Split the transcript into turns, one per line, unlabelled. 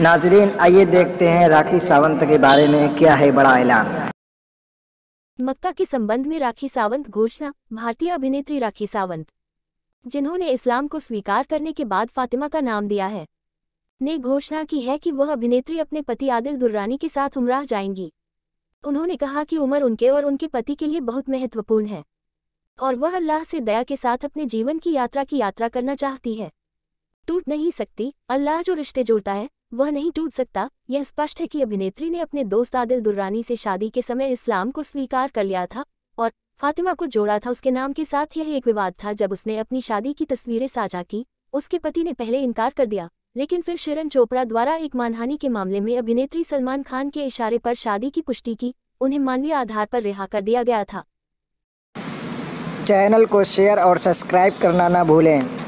नाजरीन आइए देखते हैं राखी सावंत के बारे में क्या है
बड़ा ऐलान मक्का के संबंध में राखी सावंत घोषणा भारतीय अभिनेत्री राखी सावंत जिन्होंने इस्लाम को स्वीकार करने के बाद फातिमा का नाम दिया है ने घोषणा की है कि वह अभिनेत्री अपने पति आदिल दुर्रानी के साथ उमराह जाएंगी उन्होंने कहा कि उम्र उनके और उनके पति के लिए बहुत महत्वपूर्ण है और वह अल्लाह से दया के साथ अपने जीवन की यात्रा की यात्रा करना चाहती है टूट नहीं सकती अल्लाह जो रिश्ते जोड़ता है वह नहीं टूट सकता यह स्पष्ट है कि अभिनेत्री ने अपने दोस्त आदिल दुर्रानी से शादी के समय इस्लाम को स्वीकार कर लिया था और फातिमा को जोड़ा था उसके नाम के साथ यह एक विवाद था जब उसने अपनी शादी की तस्वीरें साझा की उसके पति ने पहले इनकार कर दिया लेकिन फिर शिरन चोपड़ा द्वारा एक मानहानि के मामले में अभिनेत्री सलमान खान के इशारे पर शादी की पुष्टि की उन्हें मानवीय आधार पर रिहा कर दिया गया था
चैनल को शेयर और सब्सक्राइब करना ना भूलें